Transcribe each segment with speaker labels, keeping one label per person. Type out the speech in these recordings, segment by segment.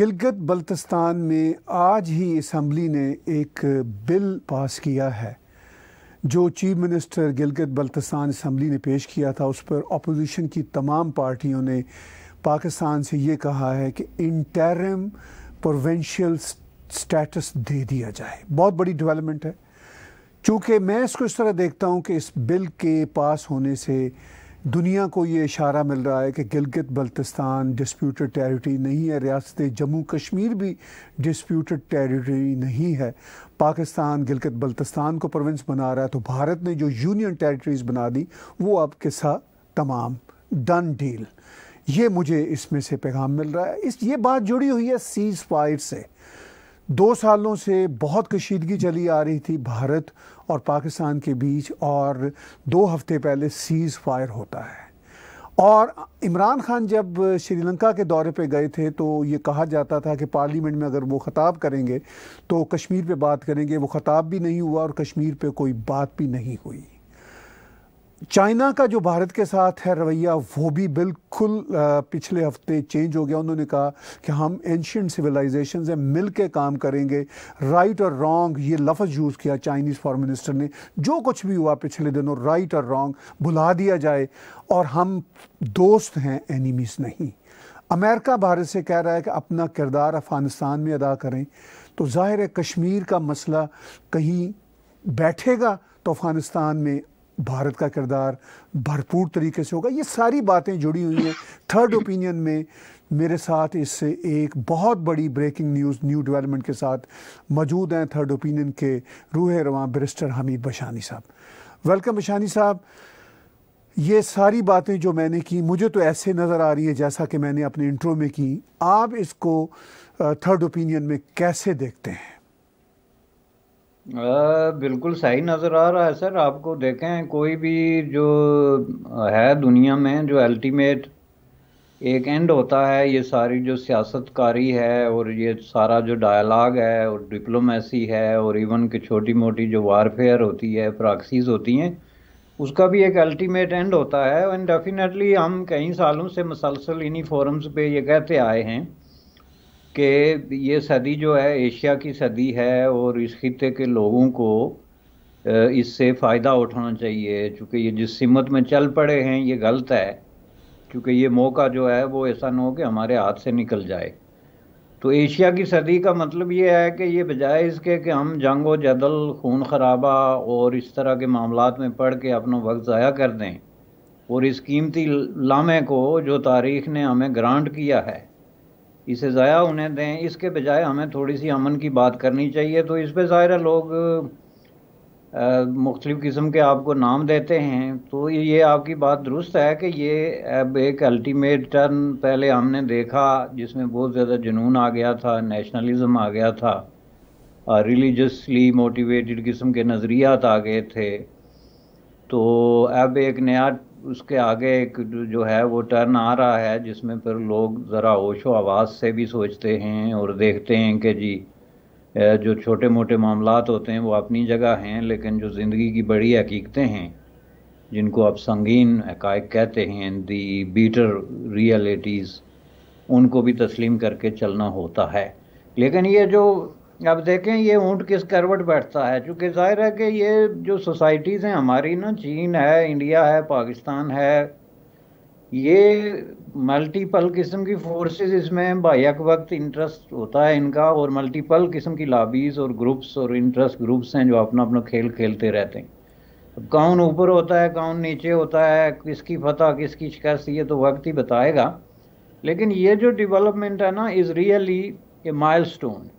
Speaker 1: गिलगत बल्तिस्तान में आज ही इसम्बली ने एक बिल पास किया है जो chief minister Gilgit Baltistan assembly ने पेश किया था उस पर अपोजिशन की तमाम पार्टियों ने पाकिस्तान से ये कहा है कि इंटरम प्रोवेंशियल स्टेटस दे दिया जाए बहुत बड़ी डेवलपमेंट है चूँकि मैं इसको इस तरह देखता हूँ कि इस बिल के पास होने से दुनिया को ये इशारा मिल रहा है कि गिलगित बल्तिस्तान डिस्प्यूटेड टेरिटरी नहीं है रियासत जम्मू कश्मीर भी डिस्प्यूटेड टेरिटरी नहीं है पाकिस्तान गिलगित बल्तिस्तान को प्रोविंस बना रहा है तो भारत ने जो यूनियन टेरिटरीज बना दी वो अब किसा तमाम डन डील ये मुझे इसमें से पैगाम मिल रहा है इस ये बात जुड़ी हुई है सीज़ फायर से दो सालों से बहुत कशीदगी चली आ रही थी भारत और पाकिस्तान के बीच और दो हफ्ते पहले सीज़ फायर होता है और इमरान खान जब श्रीलंका के दौरे पे गए थे तो ये कहा जाता था कि पार्लियामेंट में अगर वो ख़ताब करेंगे तो कश्मीर पे बात करेंगे वो ख़ताब भी नहीं हुआ और कश्मीर पे कोई बात भी नहीं हुई चाइना का जो भारत के साथ है रवैया वो भी बिल्कुल पिछले हफ्ते चेंज हो गया उन्होंने कहा कि हम एंशियट सिविलाइजेशन से मिल के काम करेंगे राइट और रॉन्ग ये लफ्ज़ यूज़ किया चाइनीज़ फॉरन मिनिस्टर ने जो कुछ भी हुआ पिछले दिनों राइट और रॉन्ग भुला दिया जाए और हम दोस्त हैं एनिमीज़ नहीं अमेरिका भारत से कह रहा है कि अपना किरदार अफ़गानिस्तान में अदा करें तो ज़ाहिर है कश्मीर का मसला कहीं बैठेगा तो अफ़गानिस्तान में भारत का किरदार भरपूर तरीके से होगा ये सारी बातें जुड़ी हुई हैं थर्ड ओपिनियन में मेरे साथ इससे एक बहुत बड़ी ब्रेकिंग न्यूज़ न्यू डेवलपमेंट के साथ मौजूद हैं थर्ड ओपिनियन के रूह रवान ब्रिस्टर हमीद बशानी साहब वेलकम बशानी साहब ये सारी बातें जो मैंने की मुझे तो ऐसे नज़र आ रही है जैसा कि मैंने अपने इंट्रो में की आप इसको थर्ड ओपिनियन में कैसे देखते हैं
Speaker 2: बिल्कुल सही नज़र आ रहा है सर आपको देखें कोई भी जो है दुनिया में जो अल्टीमेट एक एंड होता है ये सारी जो सियासतकारी है और ये सारा जो डायलाग है और डिप्लोमेसी है और इवन की छोटी मोटी जो वारफेयर होती है प्राक्सीज होती हैं उसका भी एक अल्टीमेट एंड होता है एंड डेफिनेटली हम कई सालों से मसलसल इन्हीं फोरम्स पे ये कहते आए हैं कि ये सदी जो है एशिया की सदी है और इस खत्े के लोगों को इससे फ़ायदा उठाना चाहिए चूँकि ये जिस सिमत में चल पड़े हैं ये गलत है क्योंकि ये मौका जो है वो ऐसा ना हो कि हमारे हाथ से निकल जाए तो एशिया की सदी का मतलब ये है कि ये बजाय इसके कि हम जंग व जदल खून खराबा और इस तरह के मामला में पढ़ के अपना वक्त ज़ाया कर दें और इस कीमती लामे को जो तारीख ने हमें ग्रांट किया है इसे ज़ाया होने दें इसके बजाय हमें थोड़ी सी अमन की बात करनी चाहिए तो इस पर ज़ाहिर लोग मुख्तलिफ़ किस्म के आपको नाम देते हैं तो ये आपकी बात दुरुस्त है कि ये अब एक अल्टीमेट टर्न पहले हमने देखा जिसमें बहुत ज़्यादा जुनून आ गया था नेशनलिज़म आ गया था रिलीजसली मोटिवेटेड किस्म के नज़रियात आ गए थे तो अब एक नया उसके आगे एक जो है वो टर्न आ रहा है जिसमें फिर लोग ज़रा होशो आवाज़ से भी सोचते हैं और देखते हैं कि जी जो छोटे मोटे मामला होते हैं वो अपनी जगह हैं लेकिन जो ज़िंदगी की बड़ी हकीकतें हैं जिनको आप संगीन हकायक कहते हैं दी बीटर रियलिटीज़ उनको भी तस्लीम करके चलना होता है लेकिन ये जो अब देखें ये ऊँट किस करवट बैठता है क्योंकि जाहिर है कि ये जो सोसाइटीज़ हैं हमारी ना चीन है इंडिया है पाकिस्तान है ये मल्टीपल किस्म की फोर्सेस इसमें बायक वक्त इंटरेस्ट होता है इनका और मल्टीपल किस्म की लाबीज़ और ग्रुप्स और इंटरेस्ट ग्रुप्स हैं जो अपना अपना खेल खेलते रहते हैं अब कौन ऊपर होता है कौन नीचे होता है किसकी फतह किसकी शिकस्त ये तो वक्त ही बताएगा लेकिन ये जो डेवलपमेंट है ना is really a milestone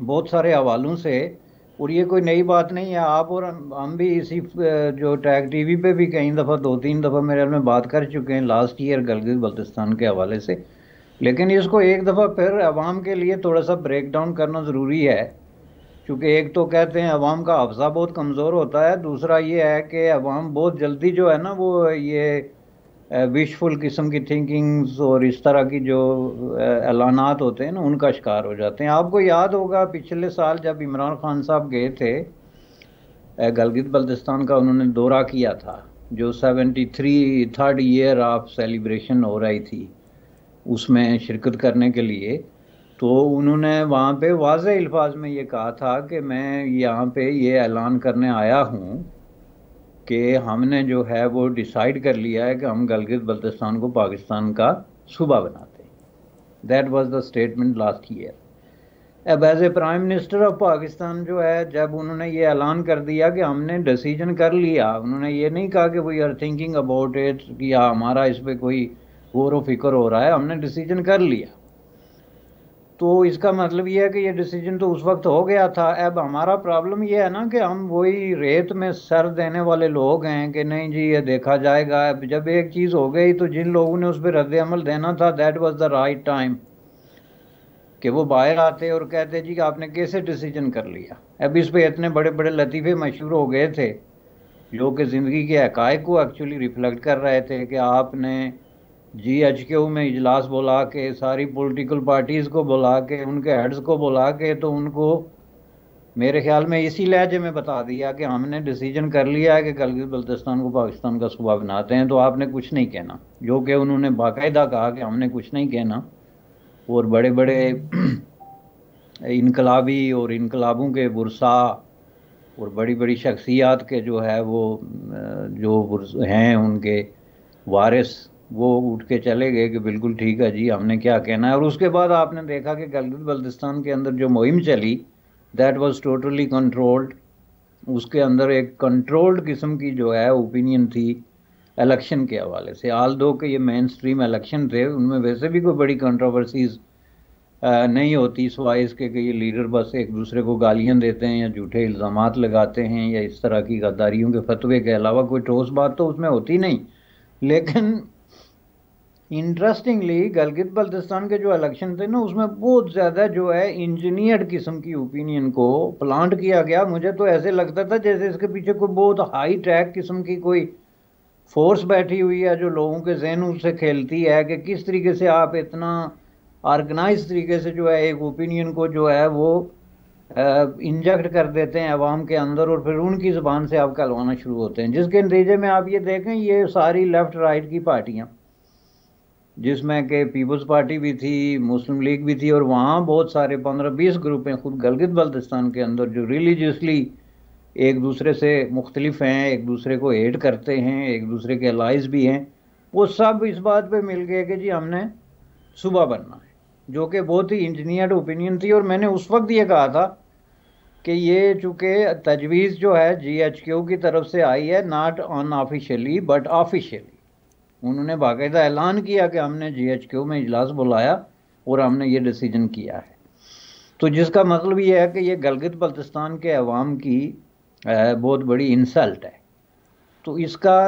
Speaker 2: बहुत सारे हवालों से और ये कोई नई बात नहीं है आप और हम भी इसी जो टैग टीवी पे भी कई दफ़ा दो तीन दफ़ा मेरे में बात कर चुके हैं लास्ट ईयर गलगित बल्तिस्तान के हवाले से लेकिन इसको एक दफ़ा फिर आवाम के लिए थोड़ा सा ब्रेक डाउन करना ज़रूरी है क्योंकि एक तो कहते हैं आवाम का हाफसा बहुत कमज़ोर होता है दूसरा ये है कि आवाम बहुत जल्दी जो है ना वो ये विशफुल किस्म की थिंकिंग्स और इस तरह की जो ऐलानात होते हैं ना उनका शिकार हो जाते हैं आपको याद होगा पिछले साल जब इमरान खान साहब गए थे गलगित बल्तिस्तान का उन्होंने दौरा किया था जो seventy three third year of celebration हो रही थी उसमें शिरकत करने के लिए तो उन्होंने वहाँ पे वाज अल्फाज में ये कहा था कि मैं यहाँ पे ये ऐलान करने आया हूँ कि हमने जो है वो डिसाइड कर लिया है कि हम गलगित बल्तिस्तान को पाकिस्तान का सूबा बनाते हैं that was the statement last year अब as a prime minister of Pakistan जो है जब उन्होंने ये ऐलान कर दिया कि हमने डिसीजन कर लिया उन्होंने ये नहीं कहा कि we are thinking about it या हमारा इस पर कोई गौर व फिक्र हो रहा है हमने डिसीजन कर लिया तो इसका मतलब यह है कि ये डिसीजन तो उस वक्त हो गया था अब हमारा प्रॉब्लम यह है ना कि हम वही रेत में सर देने वाले लोग हैं कि नहीं जी ये देखा जाएगा अब जब एक चीज़ हो गई तो जिन लोगों ने उस पर रद्द अमल देना था that was the right time कि वो बाहर आते और कहते जी कि आपने कैसे डिसीजन कर लिया अब इस पर इतने बड़े बड़े लतीफ़े मशहूर हो गए थे जो कि ज़िंदगी के हक को एक्चुअली रिफ्लेक्ट कर रहे थे कि आपने जी एच के में इजलास बुला के सारी पॉलिटिकल पार्टीज़ को बुला के उनके हेड्स को बुला के तो उनको मेरे ख्याल में इसी लहजे में बता दिया कि हमने डिसीजन कर लिया है कि गलगित बल्तिस्तान को पाकिस्तान का सूबा बनाते हैं तो आपने कुछ नहीं कहना जो कि उन्होंने बाकायदा कहा कि हमने कुछ नहीं कहना और बड़े बड़े इनकलाबी और इनकलाबों के बुरसा और बड़ी बड़ी शख्सियात के जो है वो जो हैं उनके वारिस वो उठ के चले गए कि बिल्कुल ठीक है जी हमने क्या कहना है और उसके बाद आपने देखा कि गलगित बल्तिस्तान के अंदर जो मुहिम चली दैट वाज टोटली कंट्रोल्ड उसके अंदर एक कंट्रोल्ड किस्म की जो है ओपिनियन थी इलेक्शन के हवाले से आल दो के ये मेन स्ट्रीम इलेक्शन थे उनमें वैसे भी कोई बड़ी कंट्रोवर्सीज़ नहीं होती सवाए इसके कि ये लीडर बस एक दूसरे को गालियां देते हैं या झूठे इल्ज़ाम लगाते हैं या इस तरह की गद्दारियों के फतवे के अलावा कोई ठोस बात तो उसमें होती नहीं लेकिन इंटरेस्टिंगली गलगित बल्तिस्तान के जो इलेक्शन थे ना उसमें बहुत ज़्यादा जो है इंजीनियर्ड किस्म की ओपिनियन को प्लांट किया गया मुझे तो ऐसे लगता था जैसे इसके पीछे कोई बहुत हाई ट्रैक किस्म की कोई फोर्स बैठी हुई है जो लोगों के जहन से खेलती है कि किस तरीके से आप इतना ऑर्गेनाइज तरीके से जो है एक ओपिनियन को जो है वो इंजेक्ट कर देते हैं अवाम के अंदर और फिर उनकी ज़बान से आप कहलवाना शुरू होते हैं जिसके नतीजे में आप ये देखें ये सारी लेफ़्ट राइट की पार्टियाँ जिसमें कि पीपल्स पार्टी भी थी मुस्लिम लीग भी थी और वहाँ बहुत सारे पंद्रह बीस ग्रुप हैं खुद गलगित बल्तिस्तान के अंदर जो रिलीजियसली एक दूसरे से मुख्तलिफ हैं एक दूसरे को एड करते हैं एक दूसरे के अलाइज भी हैं वो सब इस बात पे मिल गए कि जी हमने सुबह बनना है जो कि बहुत ही इंजीनियर्ड ओपिनियन थी और मैंने उस वक्त ये कहा था कि ये चूँकि तजवीज़ जो है जी एच क्यू की तरफ से आई है not unofficially officially but officially उन्होंने बाकायदा ऐलान किया कि हमने क्यू में इजलास बुलाया और हमने ये डिसीजन किया है तो जिसका मतलब ये है कि ये गलगित बल्तिस्तान के अवाम की बहुत बड़ी इंसल्ट है तो इसका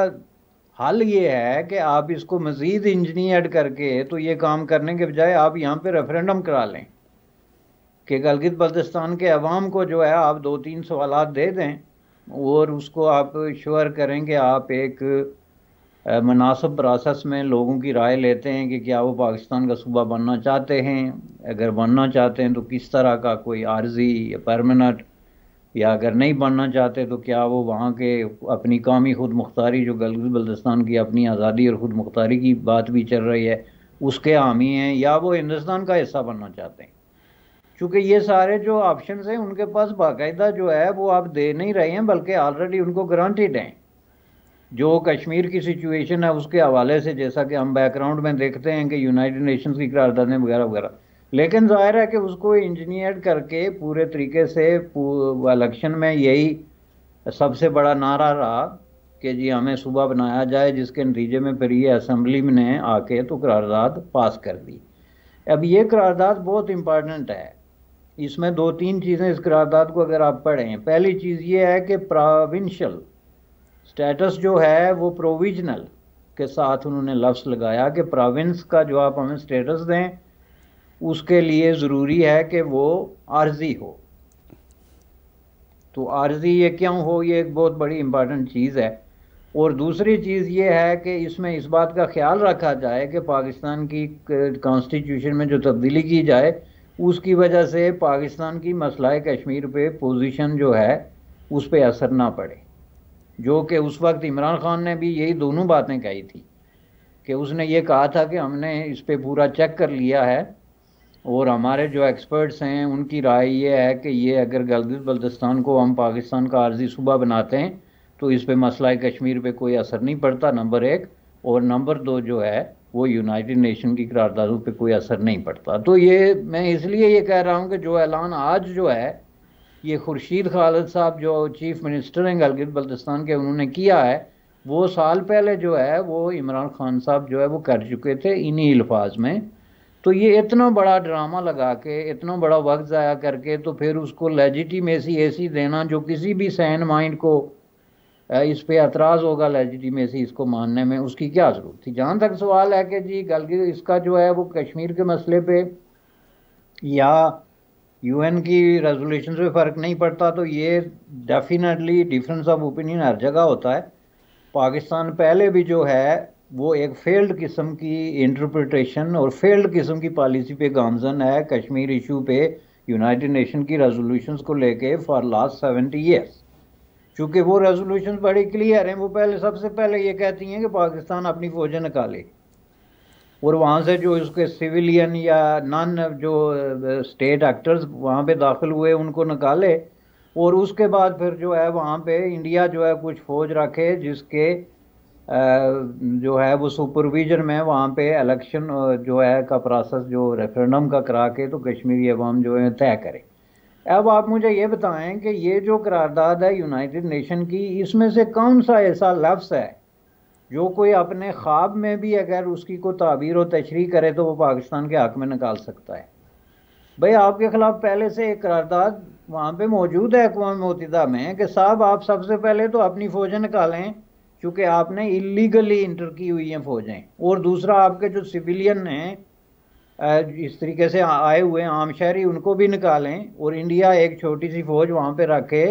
Speaker 2: हल ये है कि आप इसको मज़ीद इंजीनियर करके तो ये काम करने के बजाय आप यहाँ पे रेफरेंडम करा लें कि गलगित बल्तिस्तान के अवाम को जो है आप दो तीन सवाल दे दें और उसको आप श्योर करें कि आप एक मुनासब प्रोसेस में लोगों की राय लेते हैं कि क्या वो पाकिस्तान का सूबा बनना चाहते हैं अगर बनना चाहते हैं तो किस तरह का कोई आर्जी या परमानेंट या अगर नहीं बनना चाहते तो क्या वो वहाँ के अपनी कामी खुद मुख्तारी जो गलगित बल्तिस्तान की अपनी आज़ादी और खुद मुख्तारी की बात भी चल रही है उसके हामी हैं या वो हिंदुस्तान का हिस्सा बनना चाहते हैं चूँकि ये सारे जो ऑप्शन हैं उनके पास बाकायदा जो है वो आप दे नहीं रहे हैं बल्कि ऑलरेडी उनको ग्रांटेड हैं जो कश्मीर की सिचुएशन है उसके हवाले से जैसा कि हम बैकग्राउंड में देखते हैं कि यूनाइटेड नेशंस की करारदादें वगैरह वगैरह लेकिन जाहिर है कि उसको इंजीनियर करके पूरे तरीके से इलेक्शन में यही सबसे बड़ा नारा रहा कि जी हमें सुबह बनाया जाए जिसके नतीजे में फिर ये असम्बली में ने आके तो करारदाद पास कर दी अब ये करारदाद बहुत इम्पॉर्टेंट है इसमें दो तीन चीज़ें इस करारदाद को अगर आप पढ़ें पहली चीज़ ये है कि प्रोविंशल स्टेटस जो है वो प्रोविजनल के साथ उन्होंने लफ्स लगाया कि प्राविंस का जो आप हमें स्टेटस दें उसके लिए ज़रूरी है कि वो आर्जी हो तो आर्जी ये क्यों हो ये एक बहुत बड़ी इम्पॉर्टेंट चीज़ है और दूसरी चीज़ ये है कि इसमें इस बात का ख्याल रखा जाए कि पाकिस्तान की कॉन्स्टिट्यूशन में जो तब्दीली की जाए उसकी वजह से पाकिस्तान की मसला कश्मीर पे पोजीशन जो है उस पर असर ना पड़े जो कि उस वक्त इमरान खान ने भी यही दोनों बातें कही थी कि उसने ये कहा था कि हमने इस पर पूरा चेक कर लिया है और हमारे जो एक्सपर्ट्स हैं उनकी राय ये है कि ये अगर गलगित बल्दिस्तान को हम पाकिस्तान का आर्जी सूबा बनाते हैं तो इस पर मसला कश्मीर पर कोई असर नहीं पड़ता नंबर एक और नंबर दो जो है वो यूनाइटेड नेशन की करारदादों पे कोई असर नहीं पड़ता तो ये मैं इसलिए ये कह रहा हूँ कि जो ऐलान आज जो है ये खुर्शीद खालिद साहब जो चीफ़ मिनिस्टर हैं गलगित बल्तिस्तान के उन्होंने किया है वो साल पहले जो है वो इमरान खान साहब जो है वो कर चुके थे इन्हीं अल्फाज में तो ये इतना बड़ा ड्रामा लगा के इतना बड़ा वक्त ज़ाया करके तो फिर उसको लेजिटीमेसी ऐसी देना जो किसी भी सैन माइंड को इस पे एतराज़ होगा सी इसको मानने में उसकी क्या ज़रूरत थी जहाँ तक सवाल है कि जी गलगित इसका जो है वो कश्मीर के मसले पर या यूएन की रेजोल्यूशन से फ़र्क नहीं पड़ता तो ये डेफिनेटली डिफरेंस ऑफ ओपिनियन हर जगह होता है पाकिस्तान पहले भी जो है वो एक फेल्ड किस्म की इंटरप्रटेशन और फेल्ड किस्म की पॉलिसी पे गामजन है कश्मीर इशू पे यूनाइटेड नेशन की रेजोल्यूशन को लेके फॉर लास्ट सेवेंटी ईयर्स चूँकि वो रेजोल्यूशन बड़ी क्लियर हैं वो पहले सबसे पहले ये कहती हैं कि पाकिस्तान अपनी फ़ौजें निकाले और वहाँ से जो उसके सिविलियन या नॉन जो स्टेट एक्टर्स वहाँ पे दाखिल हुए उनको निकाले और उसके बाद फिर जो है वहाँ पे इंडिया जो है कुछ फौज रखे जिसके जो है वो सुपरविजन में वहाँ पे इलेक्शन जो है का प्रोसेस जो रेफरेंडम का करा के तो कश्मीरी अवाम जो है तय करें अब आप मुझे ये बताएं कि ये जो करारदाद है यूनाइटेड नेशन की इसमें से कौन सा ऐसा लफ्स है जो कोई अपने ख्वाब में भी अगर उसकी को ताबीर और तशरी करे तो वो पाकिस्तान के हक में निकाल सकता है भाई आपके ख़िलाफ़ पहले से एक करारदाद वहाँ पे मौजूद है अकवा मतदा में कि साहब आप सबसे पहले तो अपनी फ़ौजें निकालें चूँकि आपने इलीगली इंटर की हुई हैं फ़ौजें और दूसरा आपके जो सिविलियन हैं इस तरीके से आए हुए आम शहरी उनको भी निकालें और इंडिया एक छोटी सी फ़ौज वहाँ पर रखे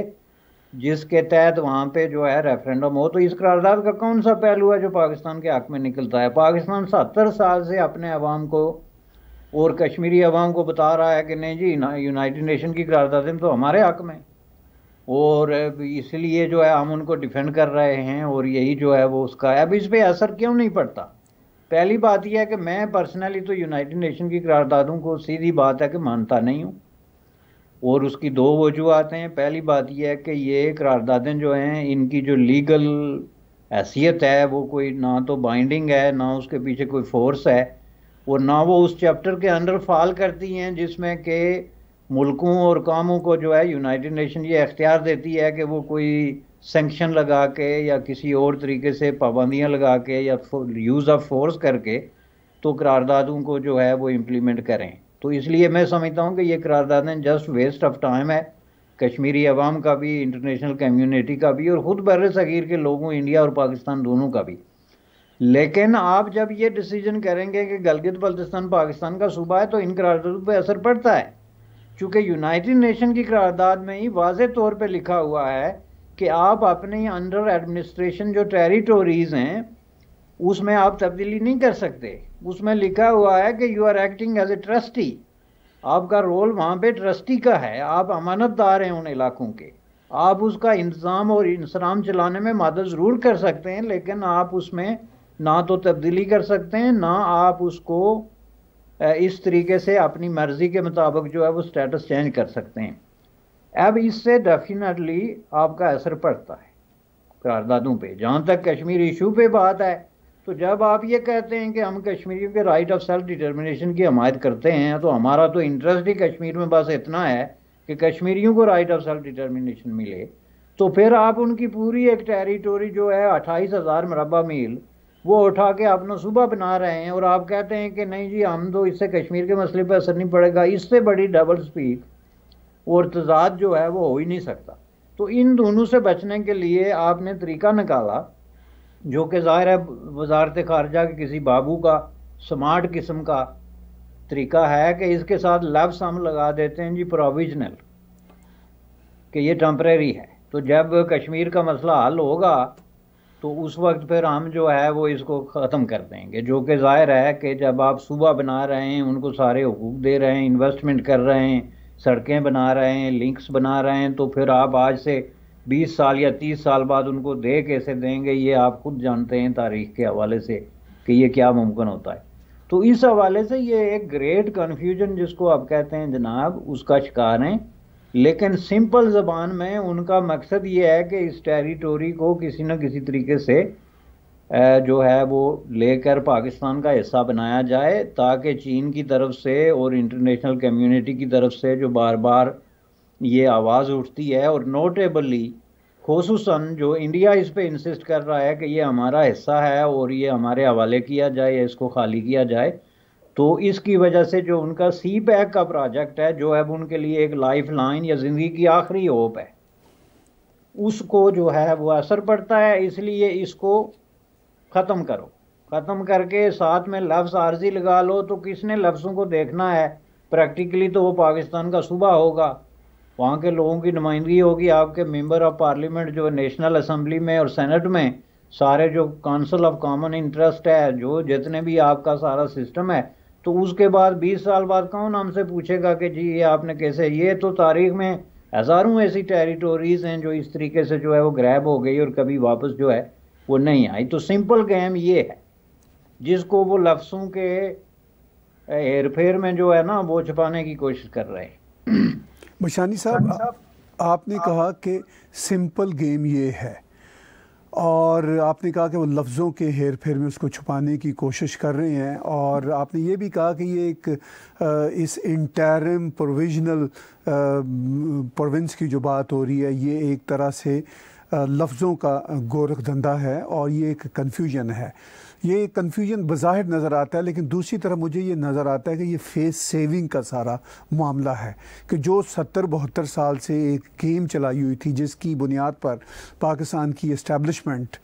Speaker 2: जिसके तहत वहाँ पे जो है रेफरेंडम हो तो इस करारदाद का कौन सा पहलू है जो पाकिस्तान के हक में निकलता है पाकिस्तान सत्तर साल से अपने अवाम को और कश्मीरी अवाम को बता रहा है कि नहीं जी यूनाइटेड नेशन की करारदादें तो हमारे हक में और इसलिए जो है हम उनको डिफेंड कर रहे हैं और यही जो है वो उसका अब इस पर असर क्यों नहीं पड़ता पहली बात यह है कि मैं पर्सनली तो यूनाइटेड नेशन की करारदादों को सीधी बात है कि मानता नहीं हूँ और उसकी दो वजूहत हैं पहली बात यह है कि ये करारदादें जो हैं इनकी जो लीगल हैसियत है वो कोई ना तो बाइंडिंग है ना उसके पीछे कोई फोर्स है और ना वो उस चैप्टर के अंडर फॉल करती हैं जिसमें कि मुल्कों और कामों को जो है यूनाइटेड नेशन ये अख्तियार देती है कि वो कोई सेंक्शन लगा के या किसी और तरीके से पाबंदियाँ लगा के या यूज़ ऑफ फोर्स करके तो करारदादों को जो है वो इम्प्लीमेंट करें तो इसलिए मैं समझता हूँ कि ये करारदादें जस्ट वेस्ट ऑफ टाइम है कश्मीरी आवाम का भी इंटरनेशनल कम्युनिटी का भी और ख़ुद बर सग़ीर के लोगों इंडिया और पाकिस्तान दोनों का भी लेकिन आप जब ये डिसीजन करेंगे कि गलगित बल्तिस्तान पाकिस्तान का सूबा है तो इन करारदादों पर असर पड़ता है चूँकि यूनाइटेड नेशन की करारदाद में ही वाज तौर पर लिखा हुआ है कि आप अपने अंडर एडमिनिस्ट्रेशन जो टेरिटोरीज़ हैं उसमें आप तब्दीली नहीं कर सकते उसमें लिखा हुआ है कि you are acting as a trustee आपका रोल वहाँ पे ट्रस्टी का है आप अमानतदार हैं उन इलाकों के आप उसका इंतज़ाम और इंसराम चलाने में मदद ज़रूर कर सकते हैं लेकिन आप उसमें ना तो तब्दीली कर सकते हैं ना आप उसको इस तरीके से अपनी मर्ज़ी के मुताबिक जो है वो स्टेटस चेंज कर सकते हैं अब इससे डेफिनेटली आपका असर पड़ता है करारदादों पे जहाँ तक कश्मीर इशू पे बात है तो जब आप ये कहते हैं कि हम कश्मीरियों के राइट ऑफ सेल्फ डिटर्मिनेशन की हमायत करते हैं तो हमारा तो इंटरेस्ट ही कश्मीर में बस इतना है कि कश्मीरियों को राइट ऑफ सेल्फ डिटर्मिनेशन मिले तो फिर आप उनकी पूरी एक टेरिटोरी जो है अट्ठाईस हज़ार मरबा मील वो उठा के अपना सूबा बना रहे हैं और आप कहते हैं कि नहीं जी हम तो इससे कश्मीर के मसले पर असर नहीं पड़ेगा इससे बड़ी डबल स्पीक और तजाद जो है वो हो ही नहीं सकता तो इन दोनों से बचने के लिए आपने तरीका निकाला जो कि ज़ाहिर है वजारत खारजा के किसी बाबू का स्मार्ट किस्म का तरीका है कि इसके साथ लफ्स हम लगा देते हैं जी प्रोविजनल कि ये टम्प्रेरी है तो जब कश्मीर का मसला हल होगा तो उस वक्त फिर हम जो है वो इसको ख़त्म कर देंगे जो कि ज़ाहिर है कि जब आप सूबा बना रहे हैं उनको सारे हकूक दे रहे हैं इन्वेस्टमेंट कर रहे हैं सड़कें बना रहे हैं लिंक्स बना रहे हैं तो फिर आप आज से बीस साल या तीस साल बाद उनको दे कैसे देंगे ये आप खुद जानते हैं तारीख के हवाले से कि ये क्या मुमकिन होता है तो इस हवाले से ये एक ग्रेट कन्फ्यूजन जिसको आप कहते हैं जनाब उसका शिकार हैं लेकिन सिंपल ज़बान में उनका मकसद ये है कि इस टेरिटोरी को किसी न किसी तरीके से जो है वो लेकर पाकिस्तान का हिस्सा बनाया जाए ताकि चीन की तरफ से और इंटरनेशनल कम्युनिटी की तरफ से जो बार बार ये आवाज़ उठती है और नोटेबली खसूसन जो इंडिया इस पे इंसिस्ट कर रहा है कि ये हमारा हिस्सा है और ये हमारे हवाले किया जाए या इसको खाली किया जाए तो इसकी वजह से जो उनका सी पैक का प्रोजेक्ट है जो अब उनके लिए एक लाइफ लाइन या ज़िंदगी की आखिरी होप है उसको जो है वो असर पड़ता है इसलिए इसको ख़त्म करो ख़त्म करके साथ में लफ्ज़ आर्जी लगा लो तो किसने लफ्ज़ों को देखना है प्रैक्टिकली तो वो पाकिस्तान का सूबा होगा वहाँ के लोगों की नुमाइंदगी होगी आपके मेंबर ऑफ पार्लियामेंट जो नेशनल असम्बली में और सेनेट में सारे जो काउंसिल ऑफ कॉमन इंटरेस्ट है जो जितने भी आपका सारा सिस्टम है तो उसके बाद 20 साल बाद कौन हमसे पूछेगा कि जी ये आपने कैसे ये तो तारीख में हज़ारों ऐसी टेरिटोरीज हैं जो इस तरीके से जो है वो ग्रैब हो गई और कभी वापस जो है वो नहीं आई तो सिंपल गेम ये है जिसको वो लफ्सों के हेरफेर में जो है ना वो छुपाने की कोशिश कर रहे हैं
Speaker 1: मशानी साहब आपने कहा कि सिंपल गेम ये है और आपने कहा कि वो लफ्ज़ों के हेर फेर में उसको छुपाने की कोशिश कर रहे हैं और आपने ये भी कहा कि ये एक इस इंटरम प्रोविजनल प्रोविंस की जो बात हो रही है ये एक तरह से लफ्ज़ों का गोरख धंधा है और ये एक कन्फ्यूजन है ये कन्फ्यूजन बज़ाहिर नज़र आता है लेकिन दूसरी तरफ मुझे ये नज़र आता है कि ये फेस सेविंग का सारा मामला है कि जो सत्तर बहत्तर साल से एक गेम चलाई हुई थी जिसकी बुनियाद पर पाकिस्तान की इस्टेबलिशमेंट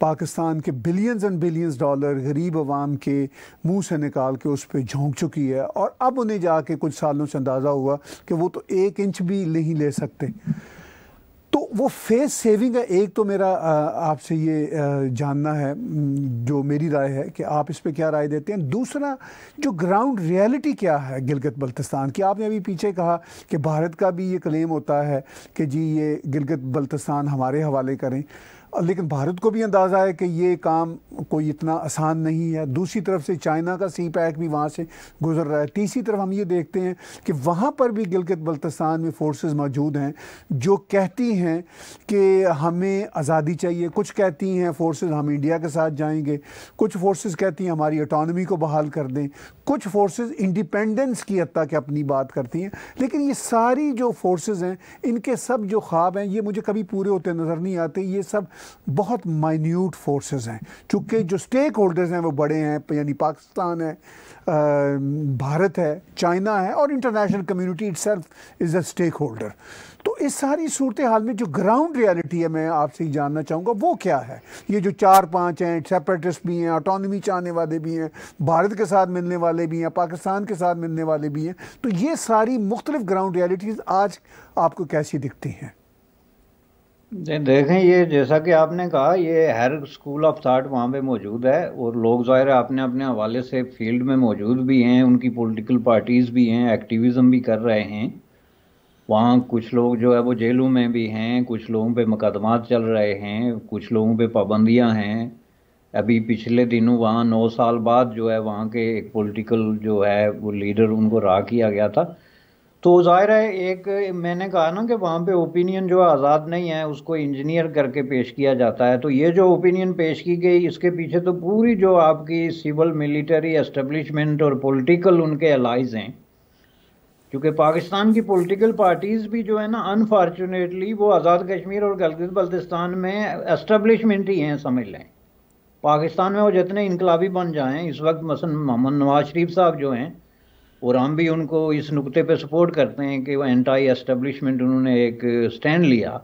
Speaker 1: पाकिस्तान के बिलियंस एंड बिलियंस डॉलर गरीब आवाम के मुंह से निकाल के उस पर झोंक चुकी है और अब उन्हें जाके कुछ सालों से अंदाज़ा हुआ कि वो तो एक इंच भी नहीं ले सकते तो वो फेस सेविंग है एक तो मेरा आपसे ये जानना है जो मेरी राय है कि आप इस पर क्या राय देते हैं दूसरा जो ग्राउंड रियलिटी क्या है गिलगत बल्तिस्तान की आपने अभी पीछे कहा कि भारत का भी ये क्लेम होता है कि जी ये गिलगत बल्तिस्तान हमारे हवाले करें लेकिन भारत को भी अंदाज़ा है कि ये काम कोई इतना आसान नहीं है दूसरी तरफ से चाइना का सी पैक भी वहाँ से गुजर रहा है तीसरी तरफ हम ये देखते हैं कि वहाँ पर भी गिलगित बल्तिस्तान में फोर्सेस मौजूद हैं जो कहती हैं कि हमें आज़ादी चाहिए कुछ कहती हैं फोर्सेस हम इंडिया के साथ जाएंगे कुछ फोर्सेज़ कहती हैं हमारी अटोनमी को बहाल कर दें कुछ फोर्सेज़ इंडिपेंडेंस की हद तक अपनी बात करती हैं लेकिन ये सारी जो फोर्सेज़ हैं इनके सब जो ख्वाब हैं ये मुझे कभी पूरे होते नज़र नहीं आते ये सब बहुत माइन्यूट फोर्सेस हैं चूँकि जो स्टेक होल्डर्स हैं वो बड़े हैं यानी पाकिस्तान है भारत है चाइना है और international community itself is a stakeholder तो इस सारी सूरत हाल में जो ग्राउंड रियलिटी है मैं आपसे जानना चाहूँगा वो क्या है ये जो चार पाँच हैं सेपरेटिस्ट भी हैं ऑटोनमी चाहने वाले भी हैं भारत के साथ मिलने वाले भी हैं पाकिस्तान के साथ मिलने वाले भी हैं तो ये सारी मुख्तलिफ ग्राउंड रियलिटीज़ आज आपको कैसी दिखती हैं
Speaker 2: देखें ये जैसा कि आपने कहा ये हर स्कूल ऑफ थाट वहाँ पे मौजूद है और लोग ज़ाहिर है अपने हवाले से फील्ड में मौजूद भी हैं उनकी पॉलिटिकल पार्टीज़ भी हैं एक्टिविज़म भी कर रहे हैं वहाँ कुछ लोग जो है वो जेलों में भी हैं कुछ लोगों पे मुकदमात चल रहे हैं कुछ लोगों पे पाबंदियाँ हैं अभी पिछले दिनों वहाँ नौ साल बाद जो है वहाँ के एक पोलिटिकल जो है वो लीडर उनको रहा किया गया था तो ज़ाहिर है एक मैंने कहा ना कि वहाँ पे ओपिनियन जो आज़ाद नहीं है उसको इंजीनियर करके पेश किया जाता है तो ये जो ओपिनियन पेश की गई इसके पीछे तो पूरी जो आपकी सिविल मिलिट्री एस्टेब्लिशमेंट और पॉलिटिकल उनके अलाइज़ हैं क्योंकि पाकिस्तान की पॉलिटिकल पार्टीज़ भी जो है ना अनफॉर्चुनेटली वो आज़ाद कश्मीर और गलगित बल्तिस्तान में एस्टेब्लिशमेंट ही हैं समझ लें पाकिस्तान में वो जितने इनकलाबी बन जाएँ इस वक्त मसन मोहम्मद नवाज शरीफ साहब जो हैं और हम भी उनको इस नुकते पे सपोर्ट करते हैं कि वो एंटाई एस्टेब्लिशमेंट उन्होंने एक स्टैंड लिया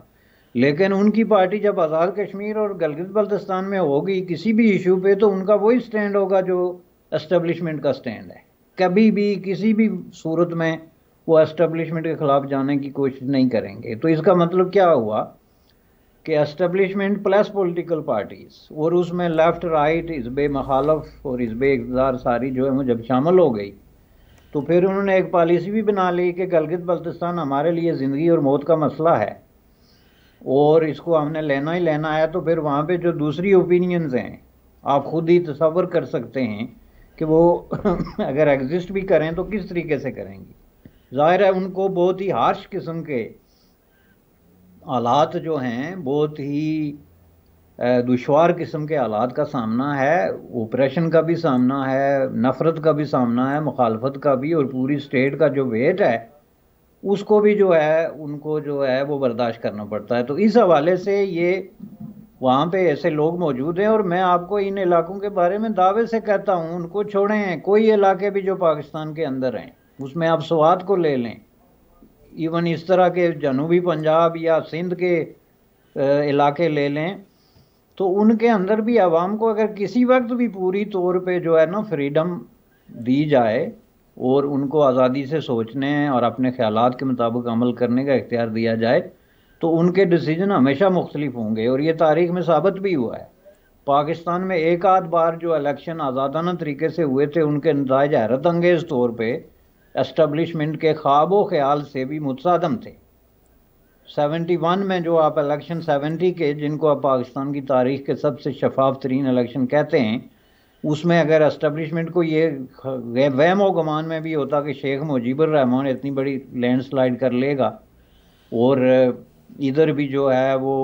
Speaker 2: लेकिन उनकी पार्टी जब आज़ाद कश्मीर और गलगित बल्तिस्तान में होगी किसी भी इशू पे तो उनका वही स्टैंड होगा जो एस्टेब्लिशमेंट का स्टैंड है कभी भी किसी भी सूरत में वो एस्टेब्लिशमेंट के ख़िलाफ़ जाने की कोशिश नहीं करेंगे तो इसका मतलब क्या हुआ कि एस्टेब्लिशमेंट प्लस पॉलिटिकल पार्टीज़ और उसमें लेफ़्ट राइट इसब मखालफ और इसब इकदार सारी जो है वो जब शामिल हो गई तो फिर उन्होंने एक पॉलिसी भी बना ली कि गलगित बल्तिस्तान हमारे लिए ज़िंदगी और मौत का मसला है और इसको हमने लेना ही लेना है तो फिर वहाँ पे जो दूसरी ओपिनियंस हैं आप खुद ही तस्वर कर सकते हैं कि वो अगर एग्जिस्ट भी करें तो किस तरीके से करेंगी ज़ाहिर है उनको बहुत ही हार्श किस्म के हालात जो हैं बहुत ही दुशवार किस्म के हालात का सामना है ऑपरेशन का भी सामना है नफ़रत का भी सामना है मुखालफत का भी और पूरी स्टेट का जो वेट है उसको भी जो है उनको जो है वो बर्दाश्त करना पड़ता है तो इस हवाले से ये वहाँ पे ऐसे लोग मौजूद हैं और मैं आपको इन इलाकों के बारे में दावे से कहता हूँ उनको छोड़ें कोई इलाके भी जो पाकिस्तान के अंदर हैं उसमें आप स्वाद को ले लें इवन इस तरह के जनूबी पंजाब या सिंध के इलाके ले लें तो उनके अंदर भी आवाम को अगर किसी वक्त भी पूरी तौर पे जो है ना फ्रीडम दी जाए और उनको आज़ादी से सोचने और अपने ख्याल के मुताबिक अमल करने का इख्तियार दिया जाए तो उनके डिसीजन हमेशा मुख्तलिफ होंगे और ये तारीख में साबित भी हुआ है पाकिस्तान में एक आध बार जो इलेक्शन आज़ादाना तरीके से हुए थे उनके नतज हैरत अंगेज़ तौर पर इस्टबलिशमेंट के ख्वाब ख्याल से भी मुतदम थे 71 में जो आप इलेक्शन 70 के जिनको आप पाकिस्तान की तारीख के सबसे शफाफ तरीन इलेक्शन कहते हैं उसमें अगर इस्टबलिशमेंट को ये वहम और गमान में भी होता कि शेख मुजीबर रहमान इतनी बड़ी लैंड स्लाइड कर लेगा और इधर भी जो है वो